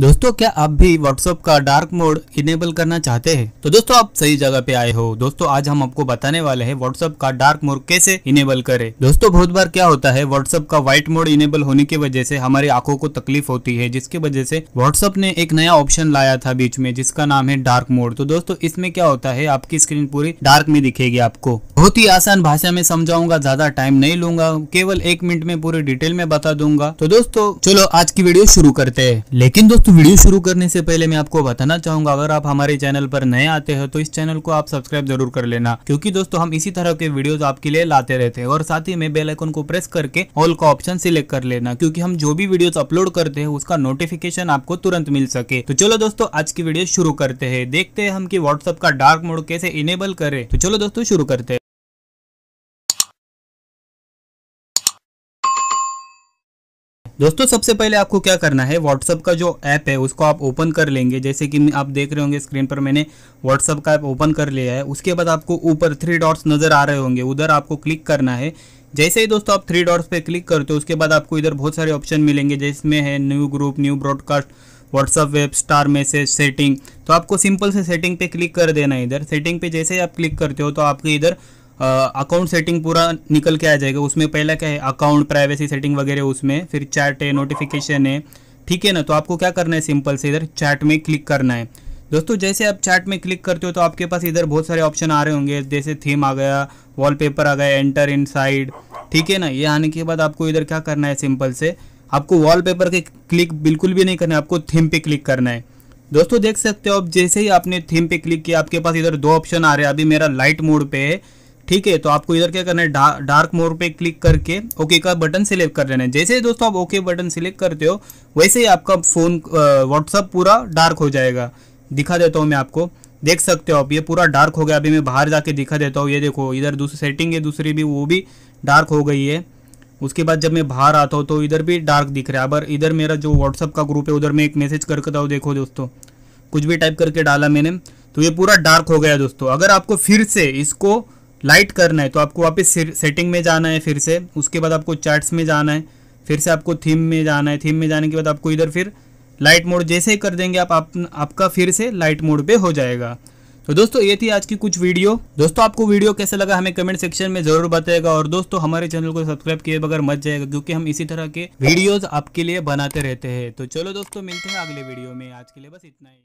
दोस्तों क्या आप भी व्हाट्सअप का डार्क मोड इनेबल करना चाहते हैं तो दोस्तों आप सही जगह पे आए हो दोस्तों आज हम आपको बताने वाले हैं व्हाट्सएप का डार्क मोड कैसे इनेबल करें दोस्तों बहुत बार क्या होता है व्हाट्सअप का व्हाइट मोड इनेबल होने की वजह से हमारी आंखों को तकलीफ होती है जिसकी वजह से व्हाट्सएप ने एक नया ऑप्शन लाया था बीच में जिसका नाम है डार्क मोड तो दोस्तों इसमें क्या होता है आपकी स्क्रीन पूरी डार्क में दिखेगी आपको बहुत ही आसान भाषा में समझाऊंगा ज्यादा टाइम नहीं लूंगा केवल एक मिनट में पूरे डिटेल में बता दूंगा तो दोस्तों चलो आज की वीडियो शुरू करते हैं लेकिन दोस्तों वीडियो शुरू करने से पहले मैं आपको बताना चाहूंगा अगर आप हमारे चैनल पर नए आते हैं तो इस चैनल को आप सब्सक्राइब जरूर कर लेना क्यूँकी दोस्तों हम इसी तरह के वीडियो आपके लिए लाते रहते हैं और साथ ही में बेलाइकन को प्रेस करके ऑल का ऑप्शन सिलेक्ट कर लेना क्यूँकी हम जो भी वीडियो अपलोड करते हैं उसका नोटिफिकेशन आपको तुरंत मिल सके तो चलो दोस्तों आज की वीडियो शुरू करते हैं देखते हैं हम की व्हाट्सअप का डार्क मोड कैसे इनेबल करे तो चलो दोस्तों शुरू करते हैं दोस्तों सबसे पहले आपको क्या करना है व्हाट्सअप का जो ऐप है उसको आप ओपन कर लेंगे जैसे कि आप देख रहे होंगे स्क्रीन पर मैंने व्हाट्सअप का ऐप ओपन कर लिया है उसके बाद आपको ऊपर थ्री डॉट्स नज़र आ रहे होंगे उधर आपको क्लिक करना है जैसे ही दोस्तों आप थ्री डॉट्स पे क्लिक करते हो उसके बाद आपको इधर बहुत सारे ऑप्शन मिलेंगे जिसमें है new group new broadcast WhatsApp web star message setting तो आपको सिंपल से सेटिंग पे क्लिक कर देना है इधर सेटिंग पे जैसे ही आप क्लिक करते हो तो आपके इधर अकाउंट सेटिंग पूरा निकल के आ जाएगा उसमें पहला क्या है अकाउंट प्राइवेसी सेटिंग वगैरह उसमें फिर चैट है नोटिफिकेशन है ठीक है ना तो आपको क्या करना है सिंपल से इधर चैट में क्लिक करना है दोस्तों जैसे आप चैट में क्लिक करते हो तो आपके पास इधर बहुत सारे ऑप्शन आ रहे होंगे जैसे थीम आ गया वॉलपेपर आ गया एंटर साइड ठीक है ना ये आने के बाद आपको इधर क्या करना है सिंपल से आपको वॉलपेपर के क्लिक बिल्कुल भी नहीं करना है आपको थीम पे क्लिक करना है दोस्तों देख सकते हो आप जैसे ही आपने थीम पे क्लिक किया आपके पास इधर दो ऑप्शन आ रहे हैं अभी मेरा लाइट मोड पे है ठीक है तो आपको इधर क्या करना है डा, डार्क मोड पे क्लिक करके ओके का बटन सिलेक्ट कर लेना है जैसे ही दोस्तों आप ओके बटन सिलेक्ट करते हो वैसे ही आपका फ़ोन व्हाट्सअप पूरा डार्क हो जाएगा दिखा देता हूँ मैं आपको देख सकते हो आप ये पूरा डार्क हो गया अभी मैं बाहर जाके दिखा देता हूँ ये देखो इधर दूसरी सेटिंग है दूसरी भी वो भी डार्क हो गई है उसके बाद जब मैं बाहर आता हूँ तो इधर भी डार्क दिख रहा है अब इधर मेरा जो व्हाट्सअप का ग्रुप है उधर मैं एक मैसेज करता हूँ देखो दोस्तों कुछ भी टाइप करके डाला मैंने तो ये पूरा डार्क हो गया दोस्तों अगर आपको फिर से इसको लाइट करना है तो आपको वापस सेटिंग में जाना है फिर से उसके बाद आपको चार्ट्स में जाना है फिर से आपको थीम में जाना है थीम में जाने के बाद आपको इधर फिर लाइट मोड जैसे ही कर देंगे आप, आप आपका फिर से लाइट मोड पे हो जाएगा तो दोस्तों ये थी आज की कुछ वीडियो दोस्तों आपको वीडियो कैसे लगा हमें कमेंट सेक्शन में जरूर बताएगा और दोस्तों हमारे चैनल को सब्सक्राइब किए बगैर मत जाएगा क्योंकि हम इसी तरह के वीडियोज आपके लिए बनाते रहते हैं तो चलो दोस्तों मिलते हैं अगले वीडियो में आज के लिए बस इतना ही